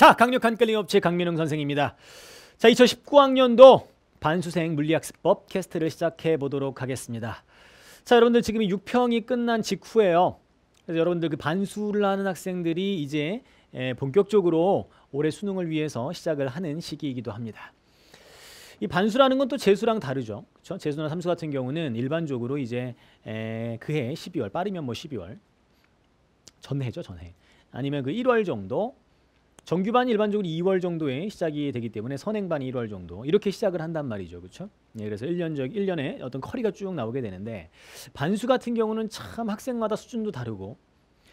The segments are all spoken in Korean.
자, 강력한 끌림 업체 강민웅 선생입니다. 자, 2019학년도 반수생 물리학습법 캐스트를 시작해 보도록 하겠습니다. 자, 여러분들 지금 6평이 끝난 직후에요. 그래서 여러분들 그 반수를 하는 학생들이 이제 본격적으로 올해 수능을 위해서 시작을 하는 시기이기도 합니다. 이 반수라는 건 또 재수랑 다르죠. 그렇죠? 재수나 삼수 같은 경우는 일반적으로 이제 그해 12월 빠르면 뭐 12월 전해죠 전해 아니면 그 1월 정도 정규반이 일반적으로 2월 정도에 시작이 되기 때문에 선행반이 1월 정도 이렇게 시작을 한단 말이죠. 그렇죠? 예, 그래서 1년적 1년에 어떤 커리가 쭉 나오게 되는데 반수 같은 경우는 참 학생마다 수준도 다르고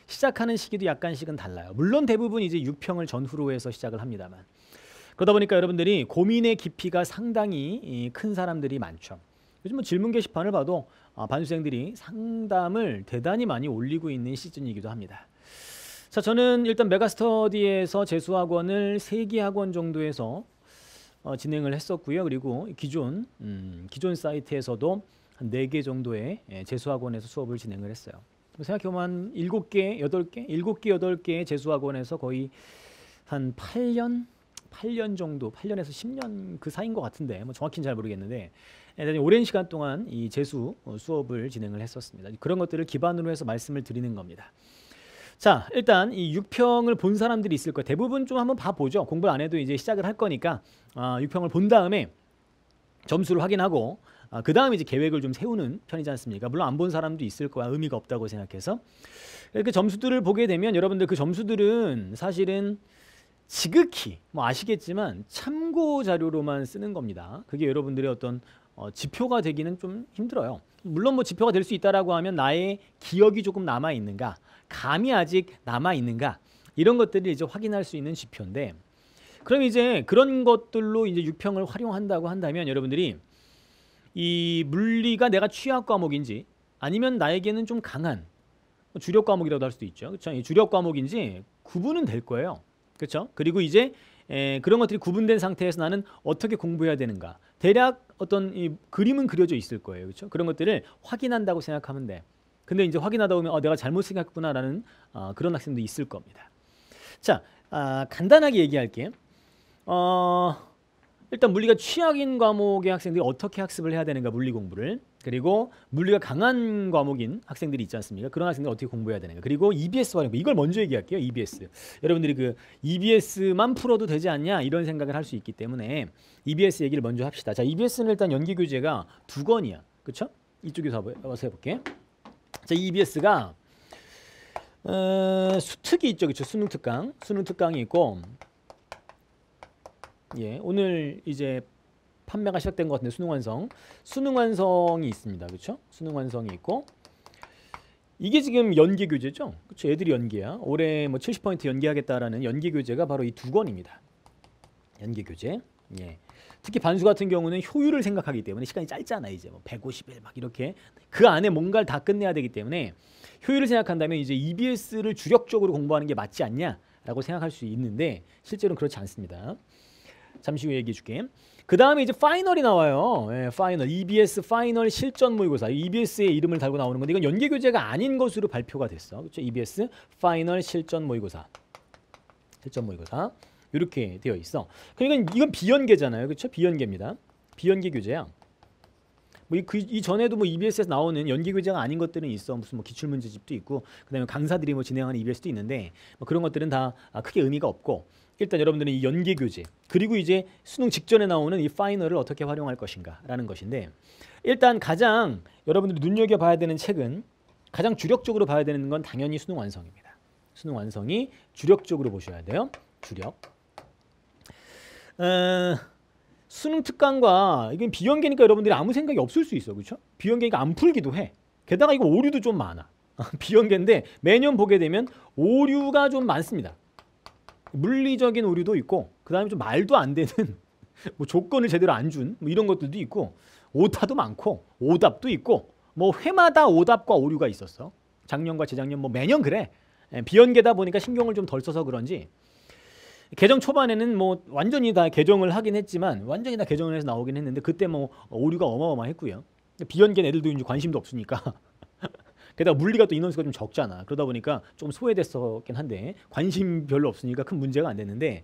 시작하는 시기도 약간씩은 달라요. 물론 대부분 이제 6평을 전후로 해서 시작을 합니다만 그러다 보니까 여러분들이 고민의 깊이가 상당히 큰 사람들이 많죠. 요즘 뭐 질문 게시판을 봐도 아, 반수생들이 상담을 대단히 많이 올리고 있는 시즌이기도 합니다. 자, 저는 일단 메가스터디에서 재수학원을 3개 학원 정도에서 어, 진행을 했었고요. 그리고 기존 음, 기존 사이트에서도 한 4개 정도의 예, 재수학원에서 수업을 진행을 했어요. 생각해보면 7개, 8개, 7개, 8개의 재수학원에서 거의 한 8년 8년 정도, 8년에서 10년 그 사이인 것 같은데 뭐 정확히는 잘 모르겠는데 예, 대단히 오랜 시간 동안 이 재수 어, 수업을 진행을 했었습니다. 그런 것들을 기반으로 해서 말씀을 드리는 겁니다. 자, 일단 이 6평을 본 사람들이 있을 거예요. 대부분 좀 한번 봐보죠. 공부를 안 해도 이제 시작을 할 거니까 아, 6평을 본 다음에 점수를 확인하고 아, 그 다음에 이제 계획을 좀 세우는 편이지 않습니까? 물론 안 본 사람도 있을 거야. 의미가 없다고 생각해서. 이렇게 그 점수들을 보게 되면 여러분들 그 점수들은 사실은 지극히 뭐 아시겠지만 참고 자료로만 쓰는 겁니다. 그게 여러분들의 어떤 어, 지표가 되기는 좀 힘들어요. 물론 뭐 지표가 될 수 있다라고 하면 나의 기억이 조금 남아 있는가, 감이 아직 남아 있는가 이런 것들을 이제 확인할 수 있는 지표인데, 그럼 이제 그런 것들로 이제 유평을 활용한다고 한다면 여러분들이 이 물리가 내가 취약 과목인지 아니면 나에게는 좀 강한 주력 과목이라고 할 수도 있죠. 그렇죠? 이 주력 과목인지 구분은 될 거예요. 그렇죠? 그리고 이제 에, 그런 것들이 구분된 상태에서 나는 어떻게 공부해야 되는가 대략 어떤 이 그림은 그려져 있을 거예요. 그렇죠? 그런 것들을 확인한다고 생각하면 돼. 근데 이제 확인하다 보면 어, 내가 잘못 생각했구나라는 어, 그런 학생도 있을 겁니다. 자, 아, 간단하게 얘기할게. 어, 일단 물리가 취약인 과목의 학생들이 어떻게 학습을 해야 되는가 물리 공부를 그리고 물리가 강한 과목인 학생들이 있지 않습니까? 그런 학생들 어떻게 공부해야 되는가? 그리고 EBS 활용 이걸 먼저 얘기할게요. EBS 여러분들이 그 EBS만 풀어도 되지 않냐 이런 생각을 할 수 있기 때문에 EBS 얘기를 먼저 합시다. 자, EBS는 일단 연기 교재가 두 권이야, 그렇죠? 이쪽에서 와서 해볼게. 자, EBS가 어, 수특이 있죠, 그렇죠? 수능 특강, 수능 특강이 있고, 예, 오늘 이제 판매가 시작된 것 같은데 수능완성. 수능완성이 있습니다. 그렇죠? 수능완성이 있고 이게 지금 연계 교재죠? 그렇죠? 애들이 연계야. 올해 뭐 70포인트 연계하겠다라는 연계 교재가 바로 이 두 권입니다. 연계 교재. 예. 특히 반수 같은 경우는 효율을 생각하기 때문에 시간이 짧잖아 이제 뭐 150일 막 이렇게 그 안에 뭔가를 다 끝내야 되기 때문에 효율을 생각한다면 이제 EBS를 주력적으로 공부하는 게 맞지 않냐라고 생각할 수 있는데 실제로는 그렇지 않습니다. 잠시 후에 얘기해 줄게. 그 다음에 이제 파이널이 나와요. 예, 파이널 EBS 파이널 실전 모의고사 EBS의 이름을 달고 나오는 건데 이건 연계 교재가 아닌 것으로 발표가 됐어. 그렇죠? EBS 파이널 실전 모의고사 실전 모의고사 이렇게 되어 있어. 그러니까 이건 비연계잖아요. 그렇죠? 비연계입니다. 비연계 교재야. 뭐그전에도뭐 EBS에서 나오는 연기 교재가 아닌 것들은 있어 무슨 뭐 기출 문제집도 있고 그다음에 강사들이 뭐 진행하는 EBS도 있는데 뭐 그런 것들은 다 아, 크게 의미가 없고 일단 여러분들은 이 연계 교재 그리고 이제 수능 직전에 나오는 이 파이널을 어떻게 활용할 것인가라는 것인데 일단 가장 여러분들이 눈여겨 봐야 되는 책은 가장 주력적으로 봐야 되는 건 당연히 수능 완성입니다. 수능 완성이 주력적으로 보셔야 돼요. 주력. 어, 수능 특강과 이건 비연계니까 여러분들이 아무 생각이 없을 수 있어, 그렇죠? 비연계니까 안 풀기도 해. 게다가 이거 오류도 좀 많아. 비연계인데 매년 보게 되면 오류가 좀 많습니다. 물리적인 오류도 있고 그다음에 좀 말도 안 되는 뭐 조건을 제대로 안준 뭐 이런 것들도 있고 오타도 많고 오답도 있고 뭐 회마다 오답과 오류가 있었어. 작년과 재작년 뭐 매년 그래. 예, 비연계다 보니까 신경을 좀 덜 써서 그런지 개정 초반에는 뭐 완전히 다 개정을 하긴 했지만 완전히 다 개정을 해서 나오긴 했는데 그때 뭐 오류가 어마어마했고요. 비연계 애들도 이제 관심도 없으니까 게다가 물리가 또 인원수가 좀 적잖아. 그러다 보니까 좀 소외됐었긴 한데 관심 별로 없으니까 큰 문제가 안 됐는데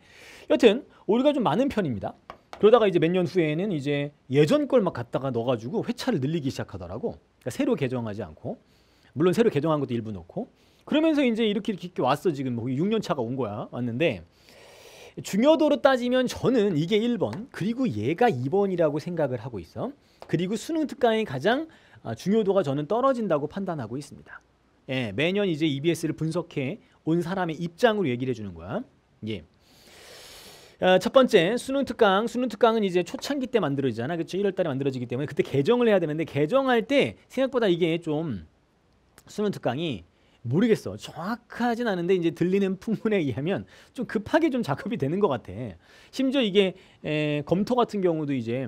여튼 오류가 좀 많은 편입니다. 그러다가 이제 몇 년 후에는 이제 예전 걸 막 갖다가 넣어가지고 회차를 늘리기 시작하더라고. 그러니까 새로 개정하지 않고 물론 새로 개정한 것도 일부 넣고 그러면서 이제 이렇게 이렇게 왔어 지금 6년 차가 온 거야 왔는데 중요도로 따지면 저는 이게 1번 그리고 얘가 2번이라고 생각을 하고 있어. 그리고 수능 특강의 가장 아, 중요도가 저는 떨어진다고 판단하고 있습니다. 예, 매년 이제 EBS를 분석해 온 사람의 입장으로 얘기를 해주는 거야. 예. 아, 첫 번째 수능 특강 수능 특강은 이제 초창기 때 만들어지잖아 그렇 1월달에 만들어지기 때문에 그때 개정을 해야 되는데 개정할 때 생각보다 이게 좀 수능 특강이 모르겠어 정확하진 않은데 이제 들리는 풍문에 의하면 좀 급하게 좀 작업이 되는 것 같아 심지어 이게 에, 검토 같은 경우도 이제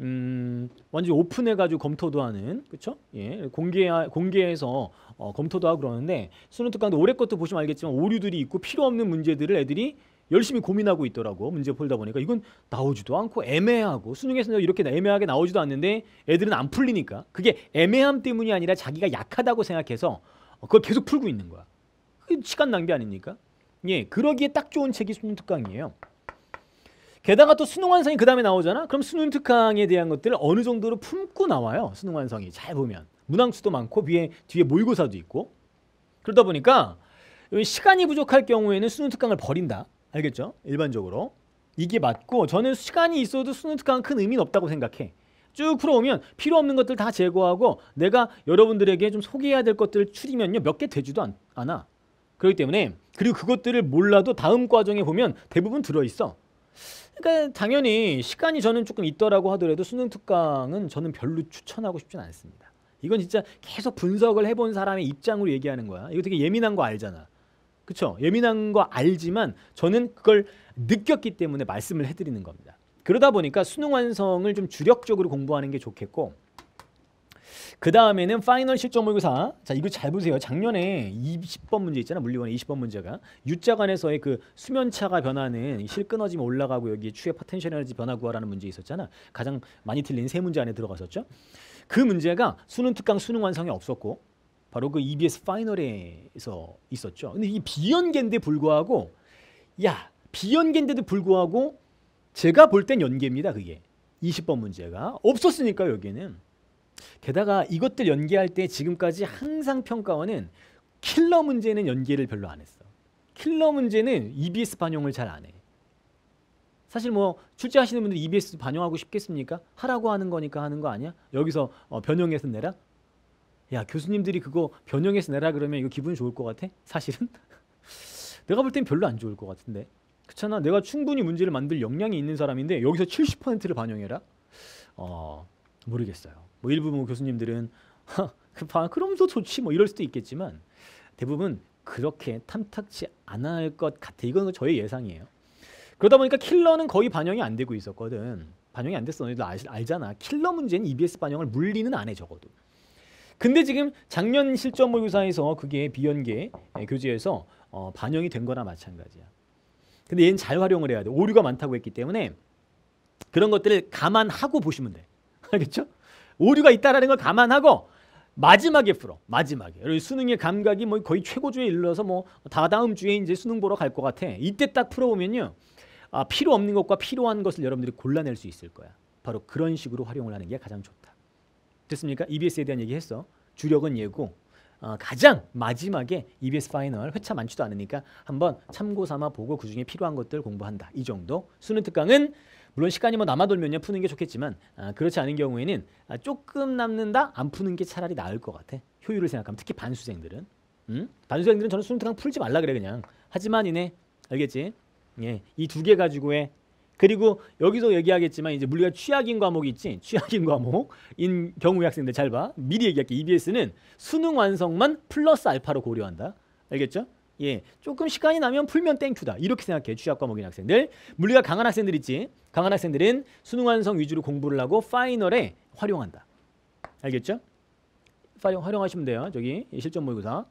음, 완전히 오픈해가지고 검토도 하는, 그쵸? 예, 공개, 공개해서 어, 검토도 하고 그러는데, 수능 특강도 올해 것도 보시면 알겠지만, 오류들이 있고 필요 없는 문제들을 애들이 열심히 고민하고 있더라고. 문제 풀다 보니까. 이건 나오지도 않고 애매하고, 수능에서는 이렇게 애매하게 나오지도 않는데, 애들은 안 풀리니까. 그게 애매함 때문이 아니라 자기가 약하다고 생각해서, 그걸 계속 풀고 있는 거야. 시간 낭비 아닙니까? 예, 그러기에 딱 좋은 책이 수능 특강이에요. 게다가 또 수능완성이 그 다음에 나오잖아. 그럼 수능 특강에 대한 것들을 어느 정도로 품고 나와요. 수능완성이 잘 보면 문항수도 많고 뒤에 뒤에 모의고사도 있고 그러다 보니까 시간이 부족할 경우에는 수능 특강을 버린다. 알겠죠? 일반적으로 이게 맞고 저는 시간이 있어도 수능 특강은 큰 의미는 없다고 생각해. 쭉 풀어오면 필요 없는 것들 다 제거하고 내가 여러분들에게 좀 소개해야 될 것들을 추리면요 몇 개 되지도 않, 않아. 그렇기 때문에 그리고 그것들을 몰라도 다음 과정에 보면 대부분 들어있어. 그러니까 당연히 시간이 저는 조금 있더라고 하더라도 수능 특강은 저는 별로 추천하고 싶진 않습니다. 이건 진짜 계속 분석을 해본 사람의 입장으로 얘기하는 거야. 이거 되게 예민한 거 알잖아. 그쵸? 예민한 거 알지만 저는 그걸 느꼈기 때문에 말씀을 해드리는 겁니다. 그러다 보니까 수능 완성을 좀 주력적으로 공부하는 게 좋겠고 그 다음에는 파이널 실적 모의고사. 자, 이거 잘 보세요. 작년에 20번 문제 있잖아. 물리원의 20번 문제가. u 자관에서의그 수면차가 변하는 실 끊어지면 올라가고 여기에 추의 파텐셜 에너지 변화 구하라는 문제 있었잖아. 가장 많이 틀린 세 문제 안에 들어갔었죠. 그 문제가 수능 특강 수능 완성에 없었고 바로 그 EBS 파이널에서 있었죠. 근데 이 비연계인데 불구하고 야, 비연계인데도 불구하고 제가 볼 땐 연계입니다. 그게. 20번 문제가 없었으니까 여기는 게다가 이것들 연계할 때 지금까지 항상 평가원은 킬러 문제는 연계를 별로 안 했어. 킬러 문제는 EBS 반영을 잘 안 해. 사실 뭐 출제하시는 분들 EBS 반영하고 싶겠습니까? 하라고 하는 거니까 하는 거 아니야? 여기서 어, 변형해서 내라? 야 교수님들이 그거 변형해서 내라 그러면 이거 기분 좋을 것 같아? 사실은? 내가 볼 땐 별로 안 좋을 것 같은데 그렇잖아 내가 충분히 문제를 만들 역량이 있는 사람인데 여기서 70%를 반영해라? 어 모르겠어요 뭐 일부 뭐 교수님들은 그럼도 좋지 뭐 이럴 수도 있겠지만 대부분 그렇게 탐탁치 않을 것 같아. 이건 저의 예상이에요. 그러다 보니까 킬러는 거의 반영이 안 되고 있었거든. 반영이 안 됐어. 너희도 알, 알잖아. 킬러 문제는 EBS 반영을 물리는 안해 적어도. 근데 지금 작년 실전 모의고사에서 그게 비연계 예, 교재에서 어, 반영이 된 거나 마찬가지야. 근데 얘는 잘 활용을 해야 돼. 오류가 많다고 했기 때문에 그런 것들을 감안하고 보시면 돼. 알겠죠? 오류가 있다라는 걸 감안하고 마지막에 풀어. 마지막에. 수능의 감각이 뭐 거의 최고조에 이르러서 뭐 다다음 주에 이제 수능 보러 갈 것 같아. 이때 딱 풀어보면요. 아, 필요 없는 것과 필요한 것을 여러분들이 골라낼 수 있을 거야. 바로 그런 식으로 활용을 하는 게 가장 좋다. 됐습니까? EBS에 대한 얘기 했어. 주력은 예고. 어, 가장 마지막에 EBS 파이널 회차 많지도 않으니까 한번 참고 삼아 보고 그중에 필요한 것들 공부한다. 이 정도. 수능 특강은 물론 시간이 뭐 남아 돌면요 푸는 게 좋겠지만 아, 그렇지 않은 경우에는 아, 조금 남는다 안 푸는 게 차라리 나을 것 같아. 효율을 생각하면 특히 반수생들은 음? 반수생들은 저는 수능특강 풀지 말라 그래 그냥. 하지만 이네 알겠지? 예, 이 두 개 가지고의 그리고 여기서 얘기하겠지만 이제 물리가 취약인 과목이 있지 취약인 과목인 경우의 학생들 잘 봐 미리 얘기할게 EBS는 수능 완성만 플러스 알파로 고려한다 알겠죠? 예, 조금 시간이 나면 풀면 땡큐다. 이렇게 생각해 취약 과목인 학생들. 물리가 강한 학생들 있지. 강한 학생들은 수능 완성 위주로 공부를 하고 파이널에 활용한다. 알겠죠? 활용, 활용하시면 돼요. 저기 실전 모의고사.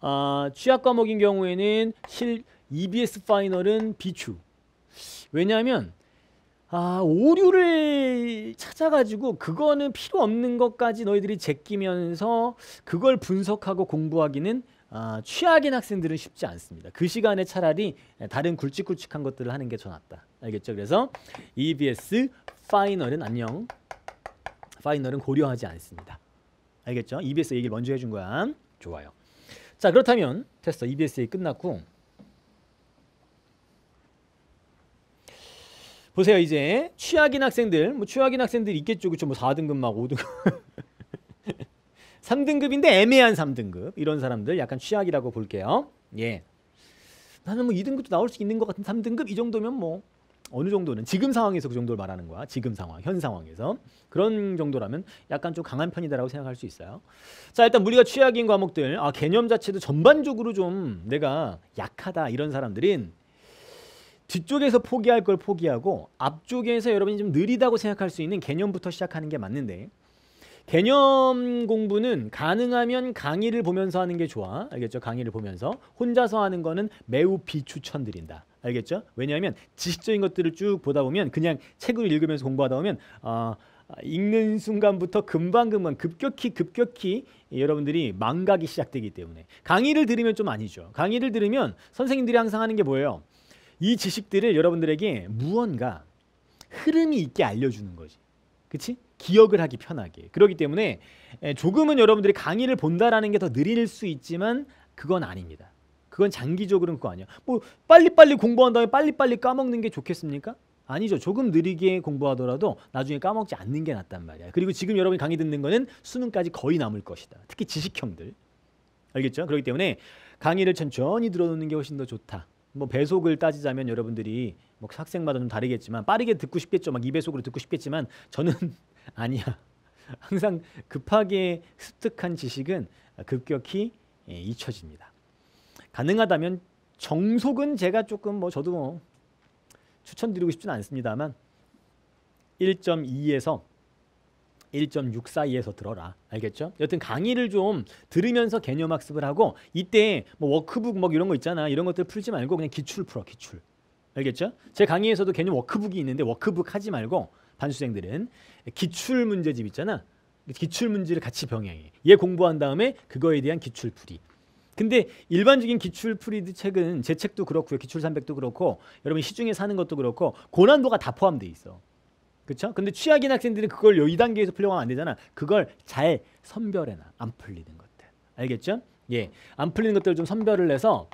아, 취약 과목인 경우에는 실 EBS 파이널은 비추. 왜냐하면 아, 오류를 찾아가지고 그거는 필요 없는 것까지 너희들이 제끼면서 그걸 분석하고 공부하기는 아, 취약인 학생들은 쉽지 않습니다. 그 시간에 차라리 다른 굵직굵직한 것들을 하는 게 더 낫다. 알겠죠? 그래서 EBS 파이널은 안녕. 파이널은 고려하지 않습니다. 알겠죠? EBS 얘기를 먼저 해준 거야. 좋아요. 자 그렇다면 테스트 EBS 얘기 끝났고 보세요 이제 취약인 학생들 뭐 취약인 학생들 있겠죠 그쵸 뭐 4등급 막 5등급 3등급인데 애매한 3등급 이런 사람들 약간 취약이라고 볼게요. 예. 나는 뭐 2등급도 나올 수 있는 것 같은 3등급 이 정도면 뭐 어느 정도는 지금 상황에서 그 정도를 말하는 거야. 지금 상황, 현 상황에서 그런 정도라면 약간 좀 강한 편이다라고 생각할 수 있어요. 자, 일단 우리가 취약인 과목들, 아 개념 자체도 전반적으로 좀 내가 약하다 이런 사람들은 뒤쪽에서 포기할 걸 포기하고 앞쪽에서 여러분이 좀 느리다고 생각할 수 있는 개념부터 시작하는 게 맞는데 개념 공부는 가능하면 강의를 보면서 하는 게 좋아. 알겠죠? 강의를 보면서. 혼자서 하는 거는 매우 비추천드린다. 알겠죠? 왜냐하면 지식적인 것들을 쭉 보다 보면 그냥 책을 읽으면서 공부하다 보면 어, 읽는 순간부터 금방금방 급격히 급격히 여러분들이 망각이 시작되기 때문에 강의를 들으면 좀 아니죠. 강의를 들으면 선생님들이 항상 하는 게 뭐예요? 이 지식들을 여러분들에게 무언가 흐름이 있게 알려주는 거지. 그치? 기억을 하기 편하게. 그러기 때문에 예, 조금은 여러분들이 강의를 본다라는 게 더 느릴 수 있지만 그건 아닙니다. 그건 장기적으로는 그거 아니야. 뭐 빨리빨리 공부한 다음에 빨리빨리 까먹는 게 좋겠습니까? 아니죠. 조금 느리게 공부하더라도 나중에 까먹지 않는 게 낫단 말이야. 그리고 지금 여러분이 강의 듣는 거는 수능까지 거의 남을 것이다. 특히 지식형들. 알겠죠? 그렇기 때문에 강의를 천천히 들어놓는 게 훨씬 더 좋다. 뭐 배속을 따지자면 여러분들이 뭐 학생마다 좀 다르겠지만 빠르게 듣고 싶겠죠. 막 2배속으로 듣고 싶겠지만 저는 아니야. 항상 급하게 습득한 지식은 급격히 예, 잊혀집니다. 가능하다면 정속은 제가 조금 뭐 저도 뭐 추천드리고 싶진 않습니다만 1.2에서 1.6 사이에서 들어라. 알겠죠? 여튼 강의를 좀 들으면서 개념 학습을 하고 이때 뭐 워크북 뭐 이런 거 있잖아. 이런 것들 풀지 말고 그냥 기출 풀어. 기출. 알겠죠? 제 강의에서도 개념 워크북이 있는데 워크북 하지 말고 반수생들은 기출 문제집 있잖아. 기출 문제를 같이 병행해. 얘 공부한 다음에 그거에 대한 기출 풀이. 근데 일반적인 기출 풀이드 책은 제 책도 그렇고요. 기출 300도 그렇고 여러분 시중에 사는 것도 그렇고 고난도가 다 포함돼 있어. 그렇죠? 근데 취약인 학생들은 그걸 이 단계에서 풀려고하면안 되잖아. 그걸 잘 선별해놔. 안 풀리는 것들. 알겠죠? 예. 안 풀리는 것들을 좀 선별을 해서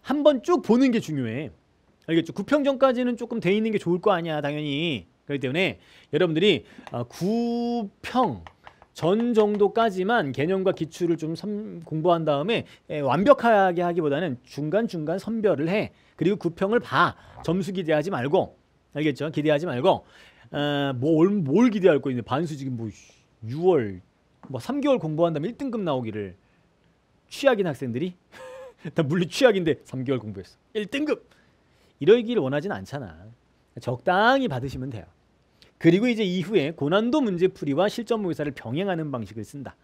한 번 쭉 보는 게 중요해. 알겠죠? 구평전까지는 조금 돼 있는 게 좋을 거 아니야, 당연히. 그렇기 때문에 여러분들이 어, 구평 전 정도까지만 개념과 기출을 좀 공부한 다음에 예, 완벽하게 하기보다는 중간중간 선별을 해. 그리고 구평을 봐. 점수 기대하지 말고. 알겠죠? 기대하지 말고. 어, 뭘, 뭐, 뭘 기대할 거 있는데 반수 지금 뭐 6월 뭐 3개월 공부한 다음에 1등급 나오기를 취약인 학생들이 다 물리 취약인데 3개월 공부했어. 1등급. 이러기를 원하진 않잖아. 적당히 받으시면 돼요. 그리고 이제 이후에 고난도 문제풀이와 실전 모의사를 병행하는 방식을 쓴다.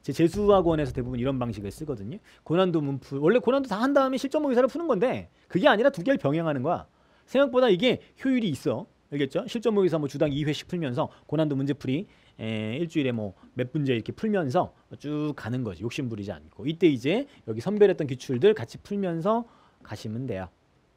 제 재수학원에서 대부분 이런 방식을 쓰거든요. 고난도 문풀 원래 고난도 다 한 다음에 실전 모의사를 푸는 건데 그게 아니라 두 개를 병행하는 거야. 생각보다 이게 효율이 있어. 알겠죠? 실전 모의사 뭐 주당 2회씩 풀면서 고난도 문제풀이 에, 일주일에 뭐 몇 문제 이렇게 풀면서 쭉 가는 거지. 욕심 부리지 않고. 이때 이제 여기 선별했던 기출들 같이 풀면서 가시면 돼요.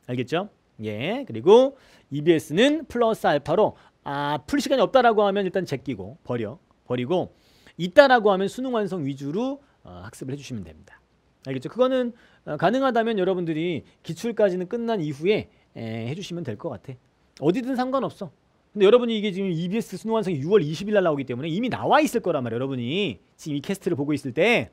알겠죠? 예. 그리고 EBS는 플러스 알파로 아, 풀 시간이 없다라고 하면 일단 제끼고 버려. 버리고 있다라고 하면 수능 완성 위주로 어, 학습을 해주시면 됩니다. 알겠죠? 그거는 어, 가능하다면 여러분들이 기출까지는 끝난 이후에 해주시면 될 것 같아. 어디든 상관없어. 근데 여러분이 이게 지금 EBS 수능 완성이 6월 20일 날 나오기 때문에 이미 나와 있을 거란 말이에요. 여러분이 지금 이 캐스트를 보고 있을 때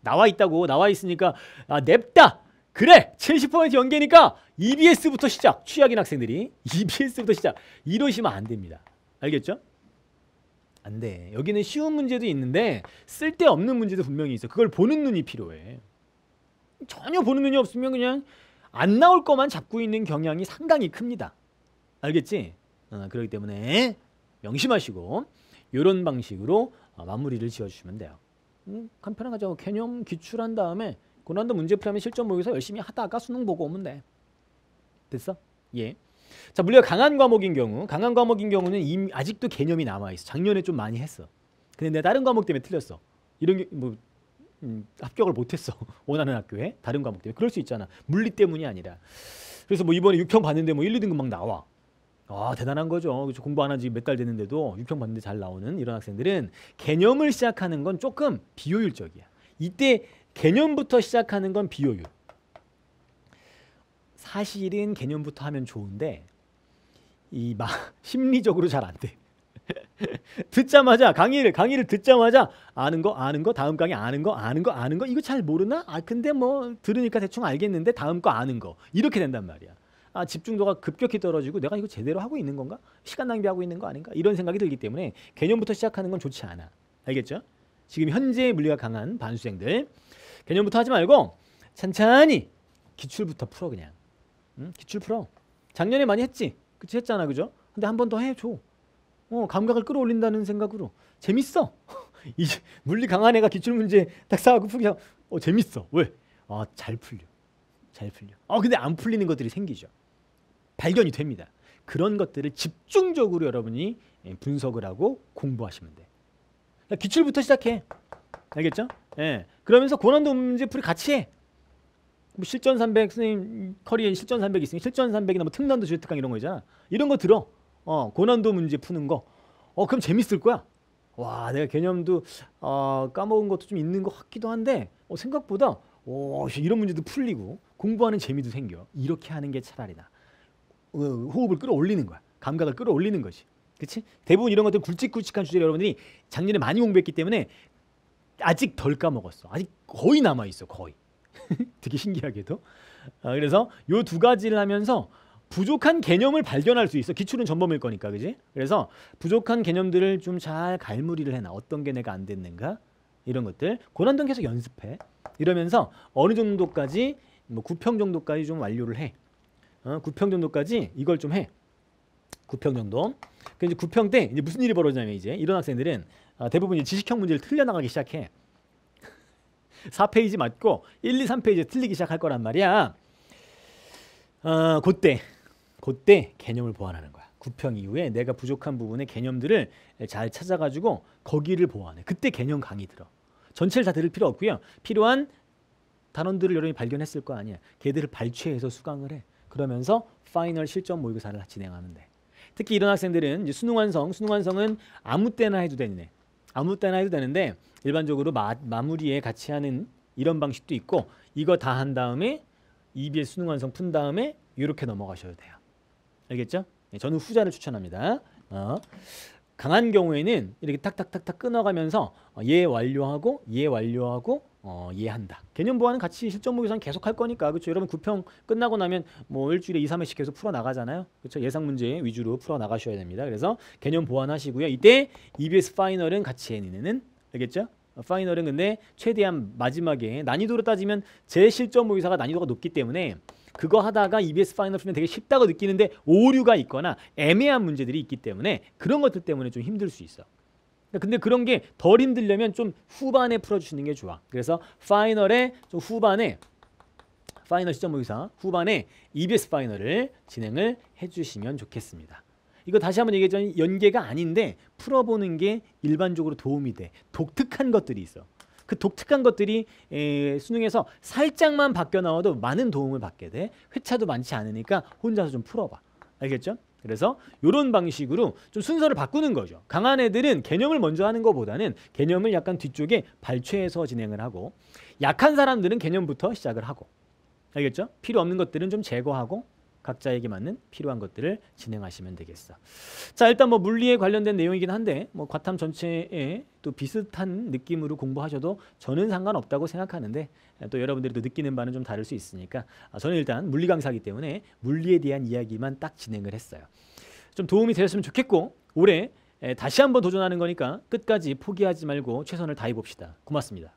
나와 있다고 나와 있으니까 아 냅다 그래 70% 연계니까 EBS부터 시작. 취약인 학생들이 EBS부터 시작. 이러시면 안 됩니다. 알겠죠? 안 돼. 여기는 쉬운 문제도 있는데 쓸데없는 문제도 분명히 있어. 그걸 보는 눈이 필요해. 전혀 보는 눈이 없으면 그냥 안 나올 것만 잡고 있는 경향이 상당히 큽니다. 알겠지? 어, 그렇기 때문에 명심하시고 이런 방식으로 어, 마무리를 지어주시면 돼요. 음, 간편하게 개념 기출한 다음에 고난도 문제 풀하면 이 실전 모의고사 열심히 하다가 수능 보고 오면 돼. 됐어? 예. 자, 물리가 강한 과목인 경우, 강한 과목인 경우는 이미 아직도 개념이 남아 있어. 작년에 좀 많이 했어. 근데 내가 다른 과목 때문에 틀렸어. 이런 게뭐 음, 합격을 못했어. 원하는 학교에 다른 과목 때문에. 그럴 수 있잖아. 물리 때문이 아니라. 그래서 뭐 이번에 6평 봤는데 뭐 1, 2등급 막 나와. 아 대단한 거죠. 그렇죠? 공부 안 한 지 몇 달 됐는데도 6평 봤는데 잘 나오는 이런 학생들은 개념을 시작하는 건 조금 비효율적이야. 이때 개념부터 시작하는 건 비효율. 사실은 개념부터 하면 좋은데 이 막 심리적으로 잘 안 돼. 듣자마자 강의를 강의를 듣자마자 아는 거 아는 거 다음 강의 아는 거 아는 거 아는 거 이거 잘 모르나? 아 근데 뭐 들으니까 대충 알겠는데 다음 거 아는 거 이렇게 된단 말이야. 아 집중도가 급격히 떨어지고 내가 이거 제대로 하고 있는 건가? 시간 낭비하고 있는 거 아닌가? 이런 생각이 들기 때문에 개념부터 시작하는 건 좋지 않아. 알겠죠? 지금 현재 물리가 강한 반수생들 개념부터 하지 말고 천천히 기출부터 풀어 그냥. 응? 기출 풀어. 작년에 많이 했지. 그치 했잖아, 그죠? 근데 한 번 더 해줘. 어, 감각을 끌어올린다는 생각으로 재밌어. 이제 물리 강한 애가 기출 문제 딱 사하고 풀기야. 어, 재밌어. 왜? 아, 잘 풀려. 잘 풀려. 아, 근데 안 풀리는 것들이 생기죠. 발견이 됩니다. 그런 것들을 집중적으로 여러분이 예, 분석을 하고 공부하시면 돼. 기출부터 시작해. 알겠죠? 예. 그러면서 고난도 문제풀이 같이 해. 뭐 실전 300선생님 커리에 실전 300 있으니 실전 300이나 뭐 특난도 주제특강 이런 거 있잖아. 이런 거 들어. 어, 고난도 문제 푸는 거. 어, 그럼 재밌을 거야. 와, 내가 개념도 어, 까먹은 것도 좀 있는 것 같기도 한데 어, 생각보다 오, 이런 문제도 풀리고 공부하는 재미도 생겨. 이렇게 하는 게 차라리 나. 어, 호흡을 끌어올리는 거야. 감각을 끌어올리는 거지. 그치 대부분 이런 것들 굵직굵직한 주제를 여러분들이 작년에 많이 공부했기 때문에 아직 덜 까먹었어. 아직 거의 남아 있어. 거의. 되게 신기하게도. 아, 그래서 요 두 가지를 하면서 부족한 개념을 발견할 수 있어. 기출은 전범일 거니까, 그지? 그래서 부족한 개념들을 좀 잘 갈무리를 해놔. 어떤 게 내가 안 됐는가? 이런 것들. 고난도 계속 연습해. 이러면서 어느 정도까지 뭐구평 정도까지 좀 완료를 해. 어, 구평 정도까지 이걸 좀 해. 구평 정도. 그 이제 구평때 이제 무슨 일이 벌어지냐면 이제 이런 학생들은 아, 대부분 이제 지식형 문제를 틀려 나가기 시작해. 4페이지 맞고 1, 2, 3페이지 틀리기 시작할 거란 말이야. 어, 그때 그때 개념을 보완하는 거야. 9평 이후에 내가 부족한 부분의 개념들을 잘 찾아가지고 거기를 보완해. 그때 개념 강의 들어. 전체를 다 들을 필요 없고요. 필요한 단원들을 여러분이 발견했을 거 아니야. 걔들을 발췌해서 수강을 해. 그러면서 파이널 실전 모의고사를 진행하는데 특히 이런 학생들은 이제 수능 완성, 수능 완성은 아무 때나 해도 되네. 아무 때나 해도 되는데 일반적으로 마, 무리에 같이 하는 이런 방식도 있고 이거 다 한 다음에 EBS 수능 완성 푼 다음에 이렇게 넘어가셔도 돼요. 알겠죠? 네, 저는 후자를 추천합니다. 어. 강한 경우에는 이렇게 탁탁탁탁 끊어가면서 어, 예 완료하고 예 완료하고 어, 이해한다. 개념 보완은 같이 실전 모의고사는 계속 할 거니까 그렇죠. 여러분 구평 끝나고 나면 뭐 일주일에 2, 3회씩 계속 풀어 나가잖아요. 그렇죠. 예상 문제 위주로 풀어 나가셔야 됩니다. 그래서 개념 보완하시고요. 이때 EBS 파이널은 같이 해내는 알겠죠? 어, 파이널은 근데 최대한 마지막에 난이도로 따지면 제 실전 모의사가 난이도가 높기 때문에 그거 하다가 EBS 파이널 풀면 되게 쉽다고 느끼는데 오류가 있거나 애매한 문제들이 있기 때문에 그런 것들 때문에 좀 힘들 수 있어. 근데 그런 게 덜 힘들려면 좀 후반에 풀어주시는 게 좋아. 그래서 파이널에 좀 후반에 파이널 시점 모의사 후반에 EBS 파이널을 진행을 해주시면 좋겠습니다. 이거 다시 한번 얘기했지만 연계가 아닌데 풀어보는 게 일반적으로 도움이 돼. 독특한 것들이 있어. 그 독특한 것들이 에, 수능에서 살짝만 바뀌어 나와도 많은 도움을 받게 돼. 회차도 많지 않으니까 혼자서 좀 풀어봐. 알겠죠? 그래서 이런 방식으로 좀 순서를 바꾸는 거죠. 강한 애들은 개념을 먼저 하는 것보다는 개념을 약간 뒤쪽에 발췌해서 진행을 하고 약한 사람들은 개념부터 시작을 하고 알겠죠? 필요 없는 것들은 좀 제거하고 각자에게 맞는 필요한 것들을 진행하시면 되겠어. 자 일단 뭐 물리에 관련된 내용이긴 한데 뭐 과탐 전체에 또 비슷한 느낌으로 공부하셔도 저는 상관없다고 생각하는데 또 여러분들이 또 느끼는 바는 좀 다를 수 있으니까 아, 저는 일단 물리 강사이기 때문에 물리에 대한 이야기만 딱 진행을 했어요. 좀 도움이 되셨으면 좋겠고 올해 다시 한번 도전하는 거니까 끝까지 포기하지 말고 최선을 다해봅시다. 고맙습니다.